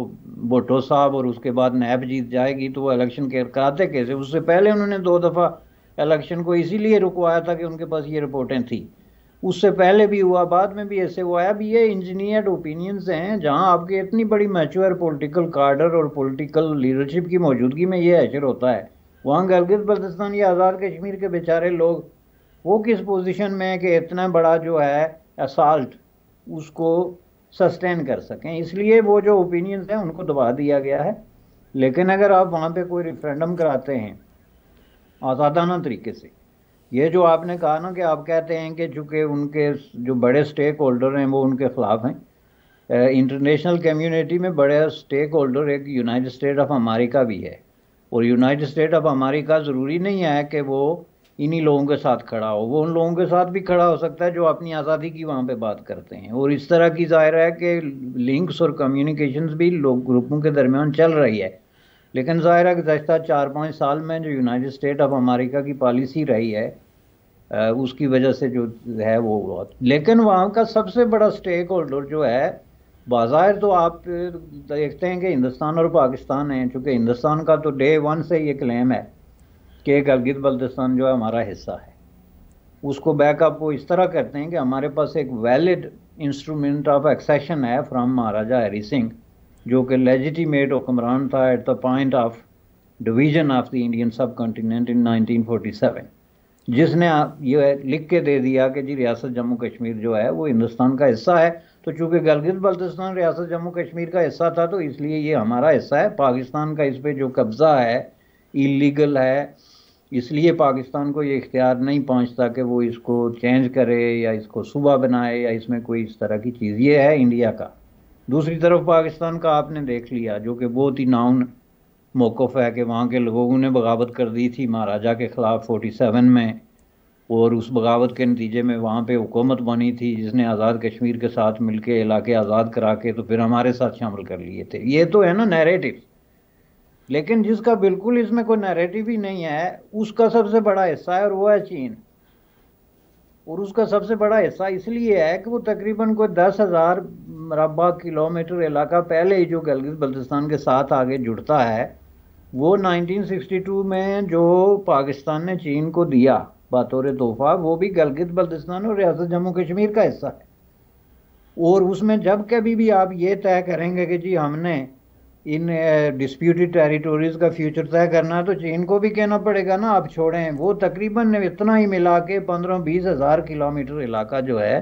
Speaker 2: भुट्टो साहब और उसके बाद नैब जीत जाएगी तो वो इलेक्शन के कराते कैसे उससे पहले उन्होंने दो दफ़ा इलेक्शन को इसीलिए रुकवाया था कि उनके पास ये रिपोर्टें थी उससे पहले भी हुआ बाद में भी ऐसे हुआ है अब ये इंजीनियर्ड ओपिनियंस हैं जहां आपके इतनी बड़ी मैच्योर पॉलिटिकल कार्डर और पॉलिटिकल लीडरशिप की मौजूदगी में ये असर होता है वहाँ गलगित बल्तिस्तान या आज़ाद कश्मीर के बेचारे लोग वो किस पोजीशन में है कि इतना बड़ा जो है असाल्ट उसको सस्टेन कर सकें इसलिए वो जो ओपिनियंस हैं उनको दबा दिया गया है लेकिन अगर आप वहाँ पे कोई रिफ्रेंडम कराते हैं आज़ादाना तरीके से ये जो आपने कहा ना कि आप कहते हैं कि चूँकि उनके जो बड़े स्टेक होल्डर हैं वो उनके ख़िलाफ़ हैं इंटरनेशनल कम्युनिटी में बड़े स्टेक होल्डर एक यूनाइटेड स्टेट ऑफ अमेरिका भी है और यूनाइटेड स्टेट ऑफ अमेरिका ज़रूरी नहीं है कि वो इन्हीं लोगों के साथ खड़ा हो वो उन लोगों के साथ भी खड़ा हो सकता है जो अपनी आज़ादी की वहाँ पे बात करते हैं और इस तरह की जाहिर है कि लिंक्स और कम्युनिकेशंस भी लोग ग्रुपों के दरमियान चल रही है लेकिन ज़ाहिर है गुजशत चार पाँच साल में जो यूनाइट स्टेट ऑफ अमेरिका की पॉलिसी रही है उसकी वजह से जो है वो बहुत लेकिन वहाँ का सबसे बड़ा स्टेक होल्डर जो है बाज़ाहिर तो आप देखते हैं कि हिंदुस्तान और पाकिस्तान है चूँकि हिंदुस्तान का तो डे वन से ये क्लेम है कि गलगित बल्तिस्तान जो है हमारा हिस्सा है उसको बैकअप वो इस तरह करते हैं कि हमारे पास एक वैलिड इंस्ट्रूमेंट ऑफ एक्सेशन है फ्रॉम महाराजा हरी सिंह जो कि लेजिटिमेट हुक्मरान था at the point of division of the Indian subcontinent in 1947 जिसने ये लिख के दे दिया कि जी रियासत जम्मू कश्मीर जो है वो हिंदुस्तान का हिस्सा है तो चूँकि गलगित बल्तिस्तान रियासत जम्मू कश्मीर का हिस्सा था तो इसलिए ये हमारा हिस्सा है पाकिस्तान का इस पर जो कब्ज़ा है इलीगल है इसलिए पाकिस्तान को ये इख्तियार नहीं पहुंचता कि वो इसको चेंज करे या इसको सूबा बनाए या इसमें कोई इस तरह की चीज़ ये है इंडिया का दूसरी तरफ पाकिस्तान का आपने देख लिया जो कि बहुत ही नाउन मौकफ है कि वहाँ के लोगों ने बगावत कर दी थी महाराजा के ख़िलाफ़ फोटी सेवन में और उस बगावत के नतीजे में वहाँ पे हुकूमत बनी थी जिसने आज़ाद कश्मीर के साथ मिलके इलाके आज़ाद करा के तो फिर हमारे साथ शामिल कर लिए थे ये तो है ना नैरेटिव लेकिन जिसका बिल्कुल इसमें कोई नैरेटिव ही नहीं है उसका सबसे बड़ा हिस्सा है और वो है चीन और उसका सबसे बड़ा हिस्सा इसलिए है कि वो तकरीबन कोई दस हज़ार मरबा किलोमीटर इलाका पहले ही जो गलगित बल्तिस्तान के साथ आगे जुड़ता है वो 1962 में जो पाकिस्तान ने चीन को दिया बतौर तोहफा वो भी गलगित बल्तिस्तान और रियासत जम्मू कश्मीर का हिस्सा है और उसमें जब कभी भी आप ये तय करेंगे कि जी हमने इन डिस्प्यूटेड टेरिटोरीज का फ्यूचर तय करना है तो चीन को भी कहना पड़ेगा ना आप छोड़ें वो तकरीबन इतना ही मिला के पंद्रह बीस हज़ार किलोमीटर इलाका जो है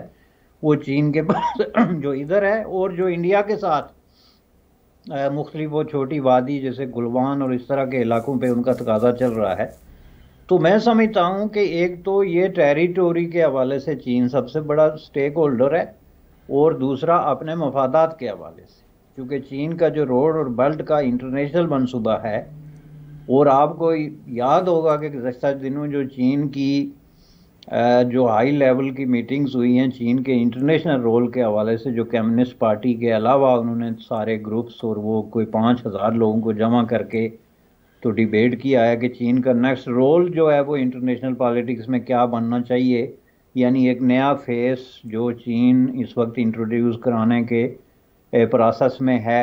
Speaker 2: वो चीन के पास जो इधर है और जो इंडिया के साथ मुख्तलिफ वो छोटी वादी जैसे गुलवान और इस तरह के इलाकों पे उनका तकाजा चल रहा है तो मैं समझता हूँ कि एक तो ये टेरिटोरी के हवाले से चीन सबसे बड़ा स्टेक होल्डर है और दूसरा अपने मफादात के हवाले से क्योंकि चीन का जो रोड और बल्ट का इंटरनेशनल मनसूबा है और आपको याद होगा कि गुजशत दिनों जो चीन की जो हाई लेवल की मीटिंग्स हुई हैं चीन के इंटरनेशनल रोल के हवाले से जो कम्युनिस्ट पार्टी के अलावा उन्होंने सारे ग्रुप्स और वो कोई पाँच हज़ार लोगों को जमा करके तो डिबेट किया है कि चीन का नेक्स्ट रोल जो है वो इंटरनेशनल पॉलिटिक्स में क्या बनना चाहिए यानी एक नया फेस जो चीन इस वक्त इंट्रोड्यूस कराने के प्रोसेस में है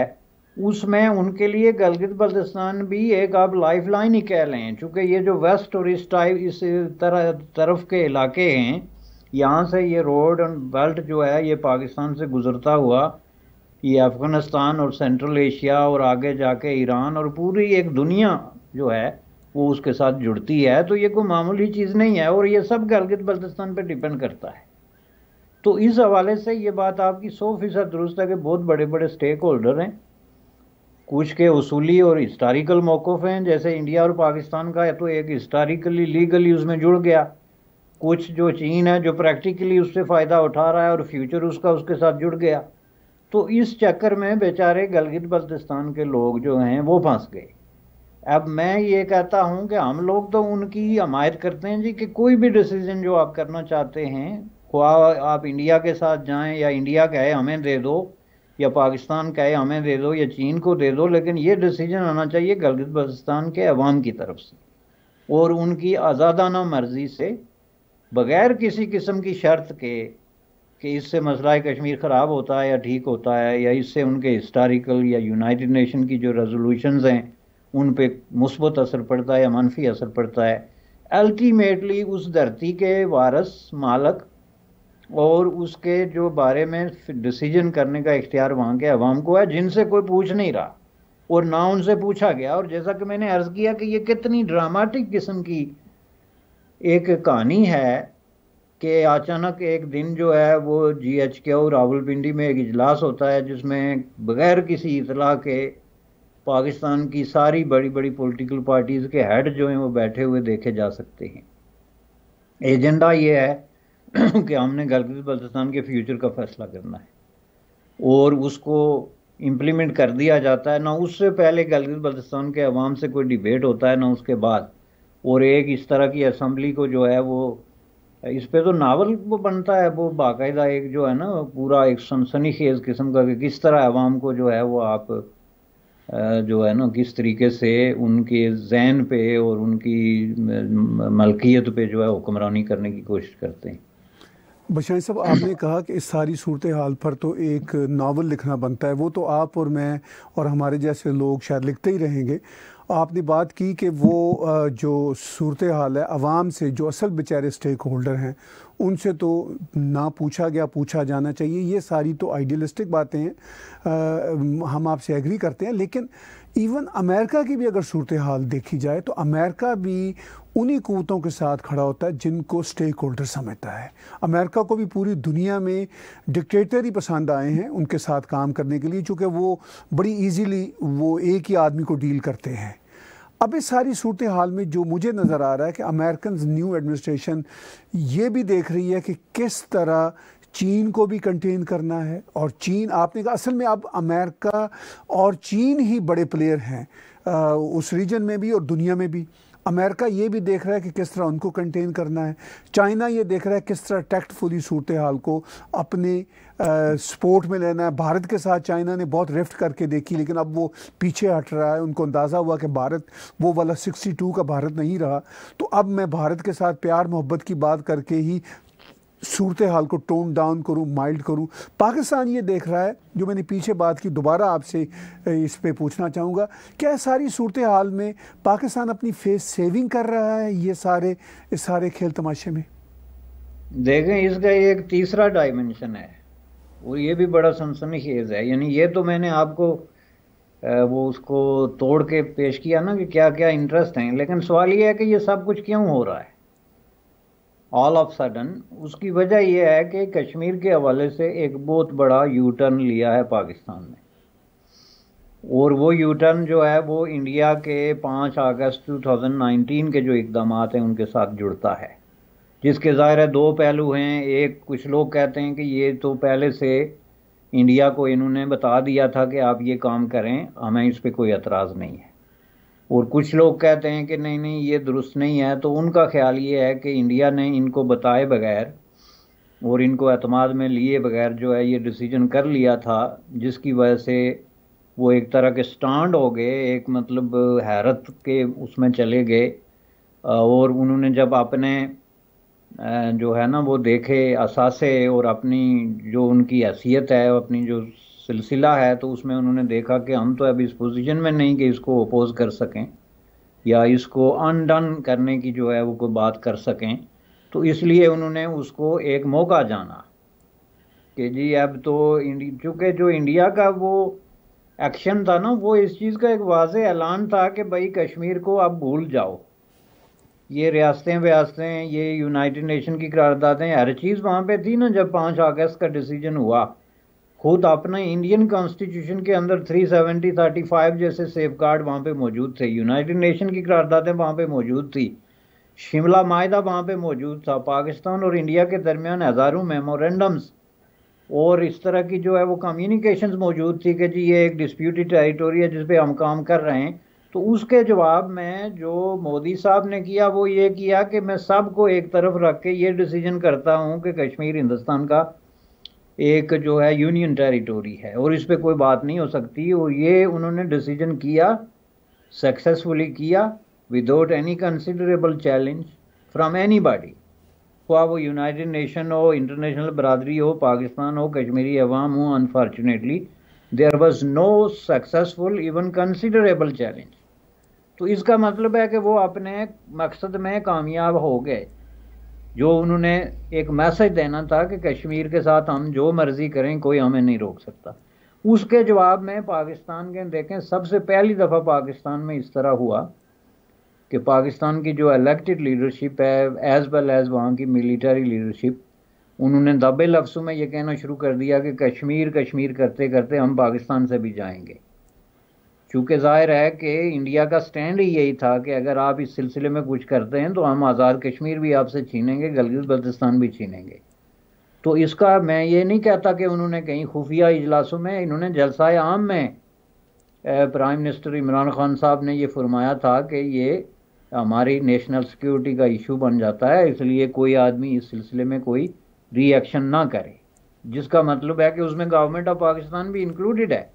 Speaker 2: उसमें उनके लिए गलगित बल्तिस्तान भी एक आप लाइफ लाइन ही कह लें चूँकि ये जो वेस्ट और इस टाइप इस तरह तरफ के इलाके हैं यहाँ से ये रोड और बेल्ट जो है ये पाकिस्तान से गुजरता हुआ ये अफ़गानिस्तान और सेंट्रल एशिया और आगे जाके ईरान और पूरी एक दुनिया जो है वो उसके साथ जुड़ती है तो ये कोई मामूली चीज़ नहीं है और ये सब गलगित बल्तिस्तान पर डिपेंड करता है तो इस हवाले से ये बात आपकी सौ फीसद दुरुस्त है कि बहुत बड़े बड़े स्टेक होल्डर हैं कुछ के उसूली और हिस्टारिकल मौक़ हैं जैसे इंडिया और पाकिस्तान का या तो एक हिस्टारिकली लीगली उसमें जुड़ गया कुछ जो चीन है जो प्रैक्टिकली उससे फ़ायदा उठा रहा है और फ्यूचर उसका उसके साथ जुड़ गया तो इस चक्कर में बेचारे गलगित बल्तिस्तान के लोग जो हैं वो फंस गए अब मैं ये कहता हूँ कि हम लोग तो उनकी हमायत करते हैं जी कि कोई भी डिसीज़न जो आप करना चाहते हैं ख़्वा आप इंडिया के साथ जाएं या इंडिया का है हमें दे दो या पाकिस्तान का है हमें दे दो या चीन को दे दो लेकिन ये डिसीजन आना चाहिए गलगित बल्तिस्तान के अवाम की तरफ से और उनकी आज़ादाना मर्ज़ी से बग़ैर किसी किस्म की शर्त के कि इससे मसला कश्मीर ख़राब होता है या ठीक होता है या इससे उनके हिस्टारिकल या यूनाइटेड नेशन की जो रेजोलूशन हैं उन पर मुस्बत असर पड़ता है या मनफी असर पड़ता है अल्टीमेटली उस धरती के वारस मालक और उसके जो बारे में डिसीजन करने का इख्तियार वहाँ के अवाम को है जिनसे कोई पूछ नहीं रहा और ना उनसे पूछा गया और जैसा कि मैंने अर्ज़ किया कि ये कितनी ड्रामाटिक किस्म की एक कहानी है कि अचानक एक दिन जो है वो जी एच के और रावलपिंडी में एक इजलास होता है जिसमें बगैर किसी इतला के पाकिस्तान की सारी बड़ी बड़ी पॉलिटिकल पार्टीज़ के हेड जो हैं वो बैठे हुए देखे जा सकते हैं एजेंडा ये है कि हमने गलगित बल्तिस्तान के फ्यूचर का फैसला करना है और उसको इम्प्लीमेंट कर दिया जाता है ना उससे पहले गलगित बल्तिस्तान के अवाम से कोई डिबेट होता है ना उसके बाद और एक इस तरह की असम्बली को जो है वो इस पर तो नावल वो बनता है वो बाकायदा एक जो है ना पूरा एक सनसनी खेज किस्म का कि किस तरह अवाम को जो है वो आप जो है ना किस तरीके से उनके जहन पे और उनकी मलकियत पे जो है हुक्मरानी करने की कोशिश करते हैं
Speaker 1: बशाई साहब आपने कहा कि इस सारी सूरत हाल पर तो एक नावल लिखना बनता है वो तो आप और मैं और हमारे जैसे लोग शायद लिखते ही रहेंगे आपने बात की कि वो जो सूरत हाल है आवाम से जो असल बेचारे स्टेक होल्डर हैं उनसे तो ना पूछा गया पूछा जाना चाहिए ये सारी तो आइडियलिस्टिक बातें हैं हम आपसे एग्री करते हैं लेकिन इवन अमेरिका की भी अगर सूरत हाल देखी जाए तो अमेरिका भी उन्हीं कुतों के साथ खड़ा होता है जिनको स्टेक होल्डर समझता है अमेरिका को भी पूरी दुनिया में डिक्टेटर ही पसंद आए हैं उनके साथ काम करने के लिए चूँकि वो बड़ी इजीली वो एक ही आदमी को डील करते हैं अब इस सारी सूरत हाल में जो मुझे नज़र आ रहा है कि अमेरिकन न्यू एडमिनिस्ट्रेशन ये भी देख रही है कि किस तरह चीन को भी कंटेन करना है और चीन आपने कहा असल में अब अमेरिका और चीन ही बड़े प्लेयर हैं उस रीजन में भी और दुनिया में भी अमेरिका ये भी देख रहा है कि किस तरह उनको कंटेन करना है चाइना ये देख रहा है किस तरह टैक्टफुली सूरत हाल को अपने सपोर्ट में लेना है भारत के साथ चाइना ने बहुत रिफ्ट करके देखी लेकिन अब वो पीछे हट रहा है उनको अंदाज़ा हुआ कि भारत वो वाला 62 का भारत नहीं रहा तो अब मैं भारत के साथ प्यार मोहब्बत की बात करके ही सूरत हाल को टोन डाउन करूँ माइल्ड करूँ पाकिस्तान ये देख रहा है जो मैंने पीछे बात की दोबारा आपसे इस पे पूछना चाहूँगा क्या सारी सूरत हाल में पाकिस्तान अपनी फेस सेविंग कर रहा है ये सारे इस सारे खेल तमाशे में
Speaker 2: देखें इसका एक तीसरा डायमेंशन है और ये भी बड़ा सनसनी खेज है यानी ये तो मैंने आपको वो उसको तोड़ के पेश किया ना कि क्या क्या इंटरेस्ट हैं लेकिन सवाल ये है कि ये सब कुछ क्यों हो रहा है ऑल ऑफ सडन उसकी वजह यह है कि कश्मीर के हवाले से एक बहुत बड़ा यू टर्न लिया है पाकिस्तान ने और वो यू टर्न जो है वो इंडिया के पाँच अगस्त 2019 के जो इकदाम हैं उनके साथ जुड़ता है जिसके ज़ाहिर है दो पहलू हैं एक कुछ लोग कहते हैं कि ये तो पहले से इंडिया को इन्होंने बता दिया था कि आप ये काम करें हमें इस पर कोई एतराज़ नहीं है और कुछ लोग कहते हैं कि नहीं नहीं ये दुरुस्त नहीं है तो उनका ख्याल ये है कि इंडिया ने इनको बताए बगैर और इनको अतमाद में लिए बगैर जो है ये डिसीजन कर लिया था जिसकी वजह से वो एक तरह के स्टैंड हो गए एक मतलब हैरत के उसमें चले गए और उन्होंने जब अपने जो है ना वो देखे असासे और अपनी जो उनकी हैसियत है अपनी जो सिलसिला है तो उसमें उन्होंने देखा कि हम तो अब इस पोजीशन में नहीं कि इसको अपोज कर सकें या इसको अनडन करने की जो है वो कोई बात कर सकें तो इसलिए उन्होंने उसको एक मौका जाना कि जी अब तो चूँकि जो इंडिया का वो एक्शन था ना वो इस चीज़ का एक वाज ऐलान था कि भाई कश्मीर को आप भूल जाओ ये रियासतें व्यासतें ये यूनाइटेड नेशन की करारदादें हर चीज़ वहाँ पे थी ना जब पाँच अगस्त का डिसीजन हुआ खुद अपने इंडियन कॉन्स्टिट्यूशन के अंदर 370 35 जैसे सेफ गार्ड वहाँ पर मौजूद थे यूनाइटेड नेशन की करारदादें वहाँ पर मौजूद थी शिमला माहा वहाँ पर मौजूद था पाकिस्तान और इंडिया के दरमियान हज़ारों मेमोरेंडम्स और इस तरह की जो है वो कम्युनिकेशंस मौजूद थी कि जी ये एक डिस्प्यूटेड टेरिटोरी है जिस हम काम कर रहे हैं तो उसके जवाब में जो मोदी साहब ने किया वो ये किया कि मैं सबको एक तरफ रख के ये डिसीजन करता हूँ कि कश्मीर हिंदुस्तान का एक जो है यूनियन टेरिटोरी है और इस पर कोई बात नहीं हो सकती और ये उन्होंने डिसीजन किया सक्सेसफुली किया without any considerable challenge from any body खुआ वो यूनाइटेड नेशन हो इंटरनेशनल बरदरी हो पाकिस्तान हो कश्मीरी अवाम हो unfortunately there was no successful even considerable challenge तो इसका मतलब है कि वो अपने मकसद में कामयाब हो गए जो उन्होंने एक मैसेज देना था कि कश्मीर के साथ हम जो मर्जी करें कोई हमें नहीं रोक सकता उसके जवाब में पाकिस्तान के देखें सबसे पहली दफ़ा पाकिस्तान में इस तरह हुआ कि पाकिस्तान की जो इलेक्टेड लीडरशिप है एज़ वेल एज़ वहाँ की मिलिट्री लीडरशिप उन्होंने दबे लफ्सों में ये कहना शुरू कर दिया कि कश्मीर कश्मीर करते करते हम पाकिस्तान से भी जाएंगे चूँकि जाहिर है कि इंडिया का स्टैंड ही यही था कि अगर आप इस सिलसिले में कुछ करते हैं तो हम आज़ाद कश्मीर भी आपसे छीनेंगे गलगित बल्तिस्तान भी छीनेंगे तो इसका मैं ये नहीं कहता कि उन्होंने कहीं खुफिया इजलासों में इन्होंने जलसा आम में प्राइम मिनिस्टर इमरान खान साहब ने ये फरमाया था कि ये हमारी नेशनल सिक्योरिटी का इशू बन जाता है इसलिए कोई आदमी इस सिलसिले में कोई रिएक्शन ना करे जिसका मतलब है कि उसमें गवर्नमेंट ऑफ पाकिस्तान भी इंक्लूडेड है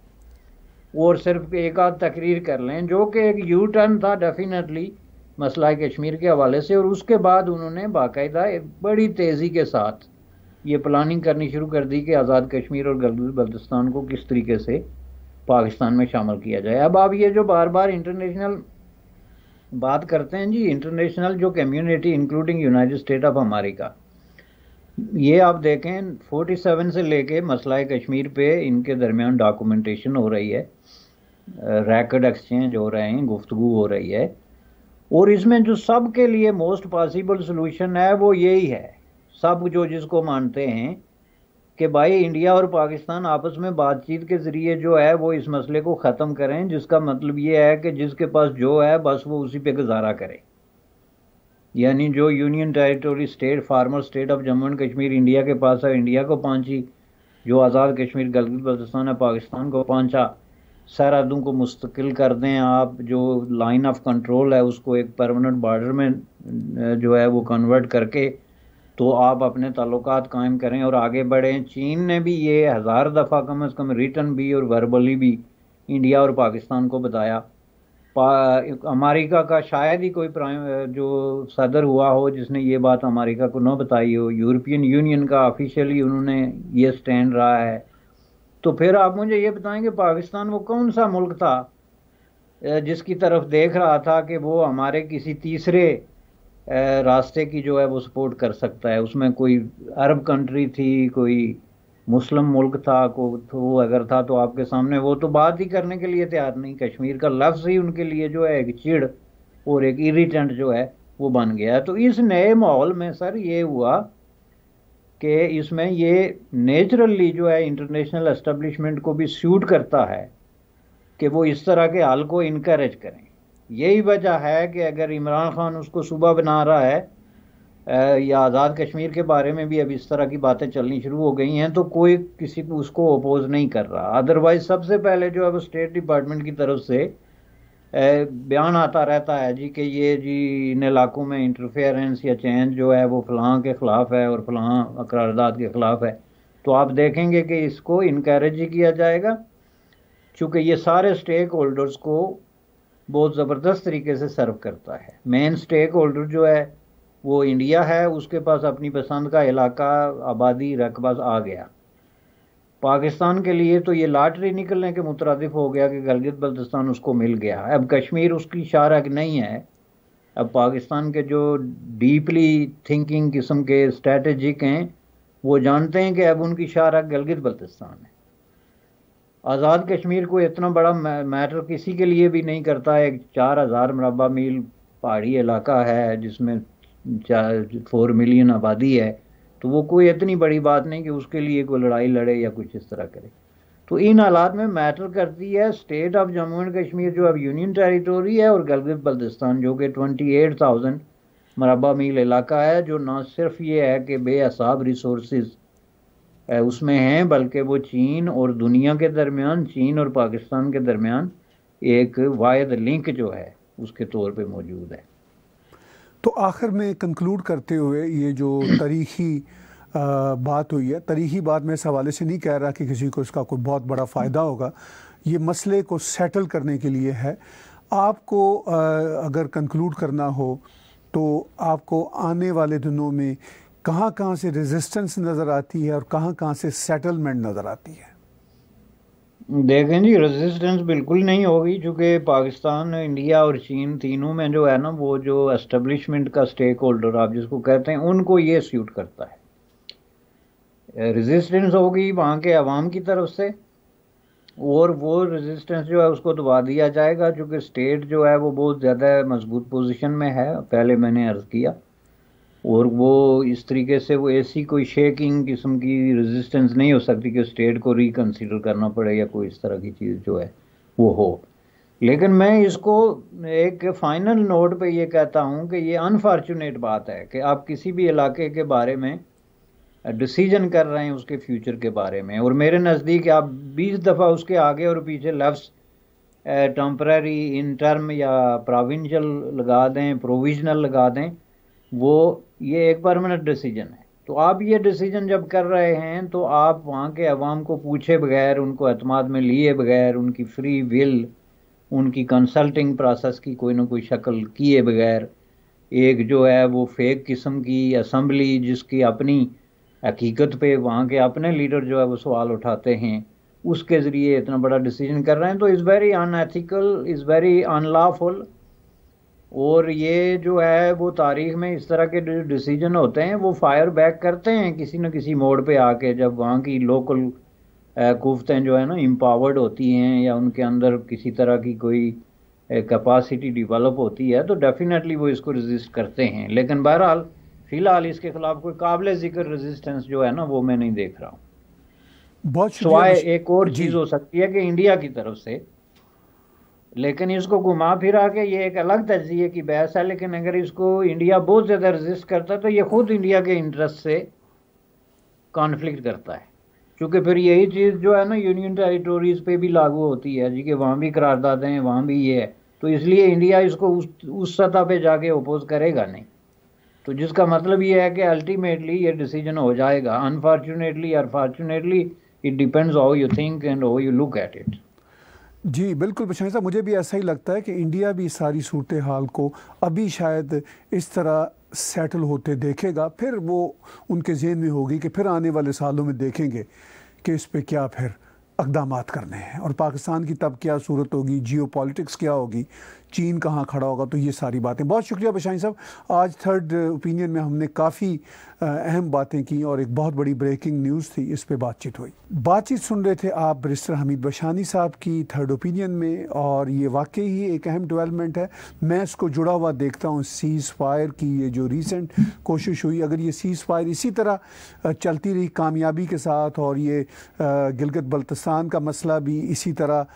Speaker 2: वो सिर्फ एक आध तकरीर कर लें जो कि एक यू टर्न था डेफिनेटली मसला कश्मीर के हवाले से और उसके बाद उन्होंने बाकायदा एक बड़ी तेज़ी के साथ ये प्लानिंग करनी शुरू कर दी कि आज़ाद कश्मीर और बल्दिस्तान को किस तरीके से पाकिस्तान में शामिल किया जाए अब आप ये जो बार बार इंटरनेशनल बात करते हैं जी इंटरनेशनल जो community including United State of America ये आप देखें 47 से लेके मसला कश्मीर पे इनके दरमियान डॉक्यूमेंटेशन हो रही है रैकड एक्सचेंज हो रहे हैं गुफ्तगु हो रही है और इसमें जो सब के लिए मोस्ट पॉसिबल सोल्यूशन है वो यही है सब जो जिसको मानते हैं कि भाई इंडिया और पाकिस्तान आपस में बातचीत के ज़रिए जो है वो इस मसले को ख़त्म करें जिसका मतलब ये है कि जिसके पास जो है बस वो उसी पे गुजारा करें यानी जो union territory state former state of Jammu and Kashmir India के पास है इंडिया को पहुँची जो आज़ाद कश्मीर गलगित बल्तिस्तान है पाकिस्तान को पहुँचा सरहदों को मुस्तकिल कर दें आप जो लाइन ऑफ कंट्रोल है उसको एक परमानेंट बॉर्डर में जो है वो कन्वर्ट करके तो आप अपने ताल्लुक कायम करें और आगे बढ़ें चीन ने भी ये हज़ार दफ़ा कम अज़ कम रिटर्न भी और वर्बली भी इंडिया और पाकिस्तान को बताया पा अमेरिका का शायद ही कोई प्राइम जो सदर हुआ हो जिसने ये बात अमेरिका को न बताई हो यूरोपियन यूनियन का ऑफिशियली उन्होंने ये स्टैंड रहा है तो फिर आप मुझे ये बताएंगे पाकिस्तान वो कौन सा मुल्क था जिसकी तरफ देख रहा था कि वो हमारे किसी तीसरे रास्ते की जो है वो सपोर्ट कर सकता है उसमें कोई अरब कंट्री थी कोई मुस्लिम मुल्क था को तो वो अगर था तो आपके सामने वो तो बात ही करने के लिए तैयार नहीं कश्मीर का लफ्ज़ ही उनके लिए जो है एक चिड़ और एक इरिटेंट जो है वो बन गया तो इस नए माहौल में सर ये हुआ कि इसमें ये नेचुरली जो है इंटरनेशनल एस्टेब्लिशमेंट को भी सूट करता है कि वो इस तरह के हाल को इनक्रेज करें यही वजह है कि अगर इमरान खान उसको सुबह बना रहा है या आज़ाद कश्मीर के बारे में भी अब इस तरह की बातें चलनी शुरू हो गई हैं तो कोई किसी को उसको अपोज नहीं कर रहा अदरवाइज सबसे पहले जो है वो स्टेट डिपार्टमेंट की तरफ से बयान आता रहता है जी कि ये जी इन इलाकों में इंटरफेरेंस या चेंज जो है वो फलां के ख़िलाफ़ है और फलां अकरारदाद के ख़िलाफ़ है तो आप देखेंगे कि इसको इनक्रेज ही किया जाएगा चूँकि ये सारे स्टेक होल्डर्स को बहुत ज़बरदस्त तरीके से सर्व करता है मेन स्टेक होल्डर जो है वो इंडिया है उसके पास अपनी पसंद का इलाका आबादी रकबा आ गया पाकिस्तान के लिए तो ये लाटरी निकलने के मुतरदफ हो गया कि गलगित बल्तिस्तान उसको मिल गया अब कश्मीर उसकी शारक नहीं है अब पाकिस्तान के जो डीपली थिंकिंग किस्म के स्ट्रेटजिक हैं वो जानते हैं कि अब उनकी शारक गलगित बल्तिस्तान है आज़ाद कश्मीर को इतना बड़ा मैटर किसी के लिए भी नहीं करता है चार हज़ार मरबा मील पहाड़ी इलाका है जिसमें चार फोर मिलियन आबादी है तो वो कोई इतनी बड़ी बात नहीं कि उसके लिए कोई लड़ाई लड़े या कुछ इस तरह करे तो इन हालात में मैटर करती है state of Jammu and Kashmir जो अब यूनियन टेरिटोरी है और गलगित बल्दिस्तान जो कि ट्वेंटी एट थाउजेंड मरबा मील इलाका है जो ना सिर्फ ये है कि बेअसाब रिसोर्स उसमें हैं बल्कि वो चीन और दुनिया के दरमियान चीन और पाकिस्तान के दरमियान एक वायद लिंक जो है उसके तौर पे मौजूद है
Speaker 1: तो आखिर में कंक्लूड करते हुए ये जो तारीखी बात हुई है तारीखी बात मैं इस हवाले से नहीं कह रहा कि किसी को इसका कोई बहुत बड़ा फ़ायदा होगा ये मसले को सेटल करने के लिए है आपको अगर कंक्लूड करना हो तो आपको आने वाले दिनों में कहाँ कहाँ से रेजिस्टेंस नज़र आती है और कहाँ कहाँ से सेटलमेंट नज़र आती है
Speaker 2: देखें जी रेजिस्टेंस बिल्कुल नहीं होगी क्योंकि पाकिस्तान इंडिया और चीन तीनों में जो है ना वो जो एस्टेब्लिशमेंट का स्टेक होल्डर आप जिसको कहते हैं उनको ये सूट करता है रेजिस्टेंस होगी वहाँ के आवाम की तरफ से और वो रेजिस्टेंस जो है उसको दबा दिया जाएगा क्योंकि स्टेट जो है वो बहुत ज़्यादा मजबूत पोजिशन में है पहले मैंने अर्ज़ किया और वो इस तरीके से वो ऐसी कोई शेकिंग किस्म की रेजिस्टेंस नहीं हो सकती कि स्टेट को रिकन्सिडर करना पड़े या कोई इस तरह की चीज़ जो है वो हो लेकिन मैं इसको एक फाइनल नोट पे ये कहता हूँ कि ये अनफॉर्चुनेट बात है कि आप किसी भी इलाके के बारे में डिसीजन कर रहे हैं उसके फ्यूचर के बारे में और मेरे नज़दीक आप 20 दफ़ा उसके आगे और पीछे लफ्स टम्प्रेरी इन टर्म या प्रोविंशल लगा दें प्रोविजनल लगा दें वो ये एक परमानेंट डिसीजन है तो आप ये डिसीजन जब कर रहे हैं तो आप वहाँ के अवाम को पूछे बगैर उनको अतमाद में लिए बगैर उनकी फ्री विल उनकी कंसल्टिंग प्रोसेस की कोई ना कोई शक्ल किए बगैर एक जो है वो फेक किस्म की असम्बली जिसकी अपनी हकीकत पे वहाँ के अपने लीडर जो है वो सवाल उठाते हैं उसके ज़रिए इतना बड़ा डिसीजन कर रहे हैं तो is very unethical is very unlawful और ये जो है वो तारीख में इस तरह के डिसीजन होते हैं वो फायर बैक करते हैं किसी न किसी मोड़ पे आके जब वहाँ की लोकल कुफ्तें जो है ना एम्पावर्ड होती हैं या उनके अंदर किसी तरह की कोई कैपेसिटी डेवलप होती है तो डेफिनेटली वो इसको रजिस्ट करते हैं लेकिन बहरहाल फ़िलहाल इसके खिलाफ कोई काबिल ज़िक्र रजिस्टेंस जो है ना वो मैं नहीं देख रहा हूँ बहुत एक और चीज़ हो सकती है कि इंडिया की तरफ से लेकिन इसको घुमा फिरा के ये एक अलग तजिए की बहस है लेकिन अगर इसको इंडिया बहुत ज़्यादा रजिस्ट करता है तो ये खुद इंडिया के इंटरेस्ट से कॉन्फ्लिक्ट करता है क्योंकि फिर यही चीज़ जो है ना यूनियन टेरिटोरीज़ पे भी लागू होती है जी कि वहाँ भी करारदादें हैं वहाँ भी ये है तो इसलिए इंडिया इसको उस उस सतह पे जाके अपोज करेगा नहीं तो जिसका मतलब ये है कि अल्टीमेटली ये डिसीजन हो जाएगा अनफॉर्चुनेटली और fortunately it depends how you think and how you look at it
Speaker 1: जी बिल्कुल बशमी साहब मुझे भी ऐसा ही लगता है कि इंडिया भी सारी सूरत हाल को अभी शायद इस तरह सेटल होते देखेगा फिर वो उनके जहन में होगी कि फिर आने वाले सालों में देखेंगे कि इस पर क्या फिर इकदाम करने हैं और पाकिस्तान की तब क्या सूरत होगी जियो पॉलिटिक्स क्या होगी चीन कहाँ खड़ा होगा तो ये सारी बातें बहुत शुक्रिया बशाई साहब आज थर्ड ओपिनियन में हमने काफ़ी अहम बातें की और एक बहुत बड़ी ब्रेकिंग न्यूज़ थी इस पर बातचीत हुई बातचीत सुन रहे थे आप ब्रिस्टर हमीद बशानी साहब की थर्ड ओपिनियन में और ये वाकई ही एक अहम डेवलपमेंट है मैं इसको जुड़ा हुआ देखता हूँ सीज़ फायर की ये जो रिसेंट कोशिश हुई अगर ये सीज़ फायर इसी तरह चलती रही कामयाबी के साथ और ये गिलगत बल्तिस्तान का मसला भी इसी तरह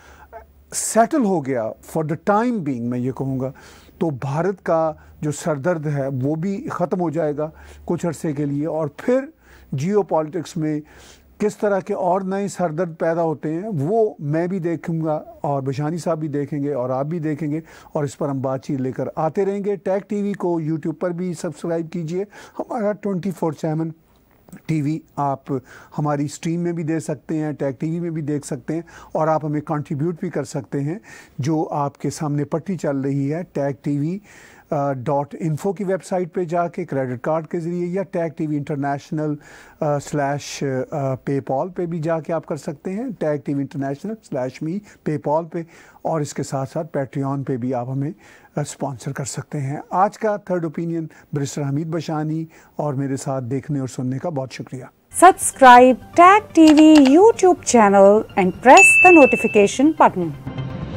Speaker 1: सेटल हो गया फॉर द टाइम बीइंग मैं ये कहूँगा तो भारत का जो सरदर्द है वो भी ख़त्म हो जाएगा कुछ अरसे के लिए और फिर जियो में किस तरह के और नए सरदर्द पैदा होते हैं वो मैं भी देखूंगा और बिशानी साहब भी देखेंगे और आप भी देखेंगे और इस पर हम बातचीत लेकर आते रहेंगे टैग टीवी को यूट्यूब पर भी सब्सक्राइब कीजिए हमारा ट्वेंटी फोर सेवन टीवी आप हमारी स्ट्रीम में भी दे सकते हैं टैग टीवी में भी देख सकते हैं और आप हमें कंट्रीब्यूट भी कर सकते हैं जो आपके सामने पट्टी चल रही है टैग टीवी डॉट इन्फो की वेबसाइट पे जाके क्रेडिट कार्ड के ज़रिए या tag TV international slash PayPal पे भी जाके आप कर सकते हैं tag TV international slash me PayPal पे और इसके साथ साथ पेट्रियन पे भी आप हमें स्पॉन्सर कर सकते हैं आज का third opinion barrister Hamid Bashani और मेरे साथ देखने और सुनने का बहुत शुक्रिया
Speaker 2: subscribe tag TV YouTube channel and press the notification button